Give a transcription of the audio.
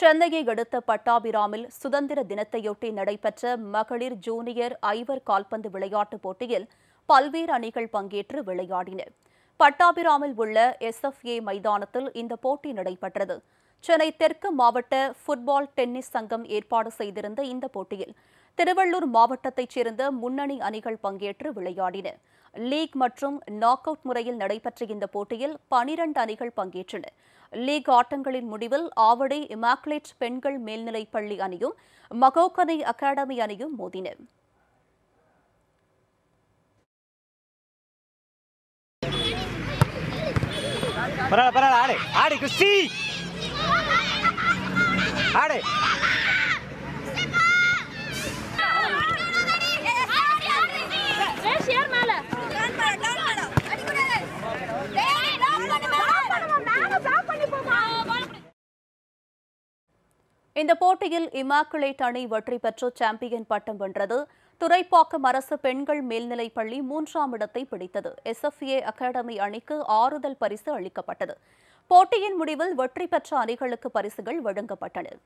சென்னையை அடுத்த பட்டாபிராமில் சுதந்திர தினத்தையொட்டி நடைபெற்ற மகளிர் ஜூனியர் ஐவர் கால்பந்து விளையாட்டுப் போட்டியில் பல்வேறு அணிகள் பங்கேற்று விளையாடின பட்டாபிராமில் உள்ள ஏ மைதானத்தில் இந்த போட்டி நடைபெற்றது சென்னை தெற்கு மாவட்ட ஃபுட்பால் டென்னிஸ் சங்கம் ஏற்பாடு செய்திருந்த இந்த போட்டியில் திருவள்ளூர் மாவட்டத்தைச் சேர்ந்த முன்னணி அணிகள் பங்கேற்று விளையாடின லீக் மற்றும் நாக் அவுட் முறையில் நடைபெற்ற இந்த போட்டியில் பனிரண்டு அணிகள் பங்கேற்றன லீக் ஆட்டங்களின் முடிவில் ஆவடி இமாக்குலேட் பெண்கள் மேல்நிலைப் பள்ளி அணியும் மகோகனை அகாடமி அணியும் மோதின பரவாயில்ல பரவாயில்ல ஆடு ஆடு கிறிஸ்டி ஆடு இந்த போட்டியில் இமாக்குலேட் அணி வெற்றி பெற்று சாம்பியன் பட்டம் வென்றது துறைப்பாக்கம் அரசு பெண்கள் மேல்நிலைப் பள்ளி மூன்றாம் இடத்தை பிடித்தது எஸ்எஃப்ஏ அகாடமி அணிக்கு ஆறுதல் பரிசு அளிக்கப்பட்டது போட்டியின் முடிவில் வெற்றி பெற்ற அணிகளுக்கு பரிசுகள் வழங்கப்பட்டன